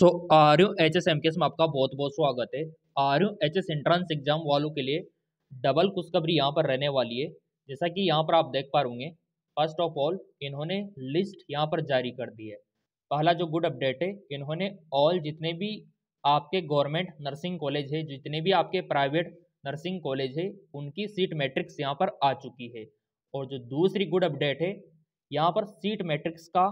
सो R U H S M K S में आपका बहुत बहुत स्वागत है R U H S entrance exam वालों के लिए डबल खुशखबरी यहाँ पर रहने वाली है जैसा कि यहाँ पर आप देख पा रूंगे फर्स्ट ऑफ ऑल इन्होंने लिस्ट यहाँ पर जारी कर दी है पहला जो गुड अपडेट है इन्होंने ऑल जितने भी आपके गवर्नमेंट नर्सिंग कॉलेज है जितने भी आपके प्राइवेट नर्सिंग कॉलेज है उनकी सीट मैट्रिक्स यहाँ पर आ चुकी है और जो दूसरी गुड अपडेट है यहाँ पर सीट मैट्रिक्स का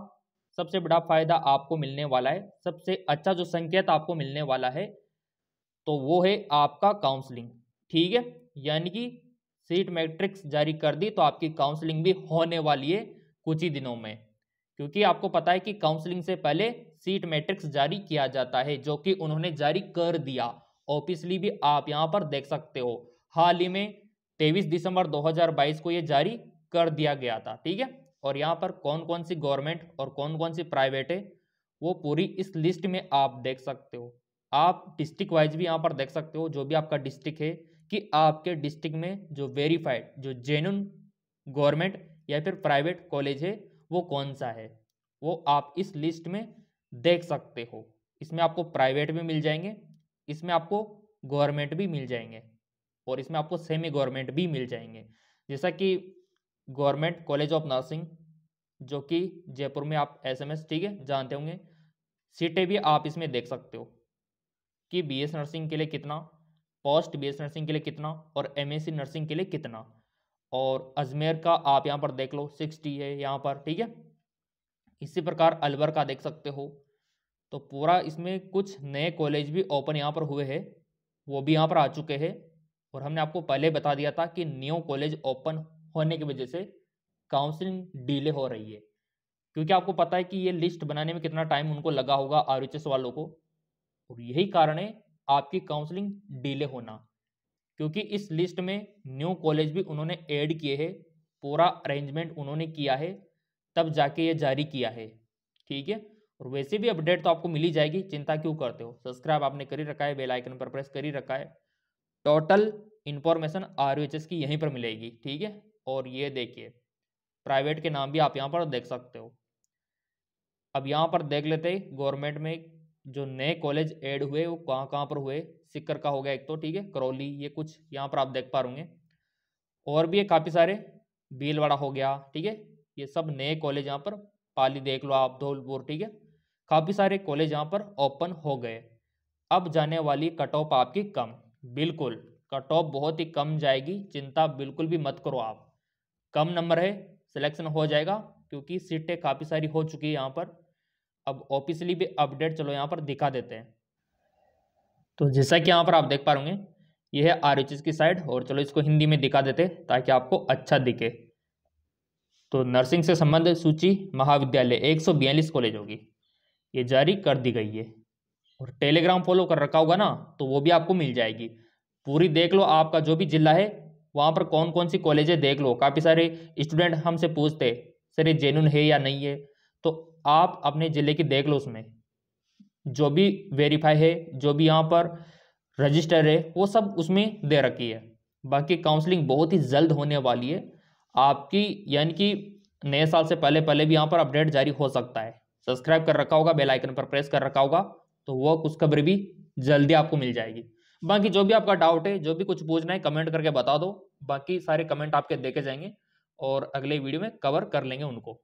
सबसे बड़ा फायदा आपको मिलने वाला है सबसे अच्छा जो संकेत आपको मिलने वाला है तो वो है आपका काउंसलिंग ठीक है यानी कि सीट मैट्रिक्स जारी कर दी तो आपकी काउंसलिंग भी होने वाली है कुछ ही दिनों में क्योंकि आपको पता है कि काउंसलिंग से पहले सीट मैट्रिक्स जारी किया जाता है जो कि उन्होंने जारी कर दिया ऑफिसली भी आप यहाँ पर देख सकते हो हाल ही में तेईस दिसंबर 2022 को ये जारी कर दिया गया था ठीक है और यहाँ पर कौन कौन सी गवर्नमेंट और कौन कौन सी प्राइवेट है वो पूरी इस लिस्ट में आप देख सकते हो आप डिस्ट्रिक्ट वाइज भी यहाँ पर देख सकते हो जो भी आपका डिस्ट्रिक्ट है कि आपके डिस्ट्रिक्ट में जो वेरीफाइड जो जेन्यून गवर्नमेंट या फिर प्राइवेट कॉलेज है वो कौन सा है वो आप इस लिस्ट में देख सकते हो इसमें आपको प्राइवेट भी मिल जाएंगे इसमें आपको गवर्नमेंट भी मिल जाएंगे और इसमें आपको सेमी गवर्नमेंट भी मिल जाएंगे जैसा कि गवर्नमेंट कॉलेज ऑफ नर्सिंग जो कि जयपुर में आप एसएमएस ठीक है जानते होंगे सीटें भी आप इसमें देख सकते हो कि बीएस नर्सिंग के लिए कितना पोस्ट बीएस नर्सिंग के लिए कितना और एमएससी नर्सिंग के लिए कितना और अजमेर का आप यहाँ पर देख लो सिक्सटी है यहाँ पर ठीक है इसी प्रकार अलवर का देख सकते हो तो पूरा इसमें कुछ नए कॉलेज भी ओपन यहाँ पर हुए हैं वो भी यहाँ पर आ चुके हैं और हमने आपको पहले बता दिया था कि न्यू कॉलेज ओपन होने की वजह से काउंसलिंग डिले हो रही है क्योंकि आपको पता है कि ये लिस्ट बनाने में कितना टाइम उनको लगा होगा आर वालों को और यही कारण है आपकी काउंसलिंग डिले होना क्योंकि इस लिस्ट में न्यू कॉलेज भी उन्होंने ऐड किए हैं पूरा अरेंजमेंट उन्होंने किया है तब जाके ये जारी किया है ठीक है और वैसे भी अपडेट तो आपको मिली जाएगी चिंता क्यों करते हो सब्सक्राइब आपने कर ही रखा है बेल आइकन पर प्रेस कर ही रखा है टोटल इन्फॉर्मेशन आर की यहीं पर मिलेगी ठीक है और ये देखिए प्राइवेट के नाम भी आप यहाँ पर देख सकते हो अब यहाँ पर देख लेते हैं गवर्नमेंट में जो नए कॉलेज ऐड हुए वो कहाँ कहाँ पर हुए सिक्कर का हो गया एक तो ठीक है करौली ये कुछ यहाँ पर आप देख पा रूंगे और भी ये काफ़ी सारे भीलवाड़ा हो गया ठीक है ये सब नए कॉलेज यहाँ पर पाली देख लो आप धौलपुर ठीक है काफ़ी सारे कॉलेज यहाँ पर ओपन हो गए अब जाने वाली कट ऑफ आपकी कम बिल्कुल कट ऑफ बहुत ही कम जाएगी चिंता बिल्कुल भी मत करो आप कम नंबर है सिलेक्शन हो जाएगा क्योंकि सीटें काफ़ी सारी हो चुकी है यहाँ पर अब ऑफिसली भी अपडेट चलो यहाँ पर दिखा देते हैं तो जैसा कि यहाँ पर आप देख पा रहे ये है आर की साइड और चलो इसको हिंदी में दिखा देते ताकि आपको अच्छा दिखे तो नर्सिंग से संबंधित सूची महाविद्यालय एक कॉलेज होगी ये जारी कर दी गई है और टेलीग्राम फॉलो कर रखा होगा ना तो वो भी आपको मिल जाएगी पूरी देख लो आपका जो भी जिला है वहाँ पर कौन कौन सी कॉलेजें देख लो काफ़ी सारे स्टूडेंट हमसे पूछते सर ये जेनुन है या नहीं है तो आप अपने ज़िले की देख लो उसमें जो भी वेरीफाई है जो भी यहाँ पर रजिस्टर है वो सब उसमें दे रखी है बाकी काउंसलिंग बहुत ही जल्द होने वाली है आपकी यानी कि नए साल से पहले पहले भी यहाँ पर अपडेट जारी हो सकता है सब्सक्राइब कर रखा होगा बेल आइकन पर प्रेस कर रखा होगा तो वह खबरें भी जल्दी आपको मिल जाएगी बाकी जो भी आपका डाउट है जो भी कुछ पूछना है कमेंट करके बता दो बाकी सारे कमेंट आपके देखे जाएंगे और अगले वीडियो में कवर कर लेंगे उनको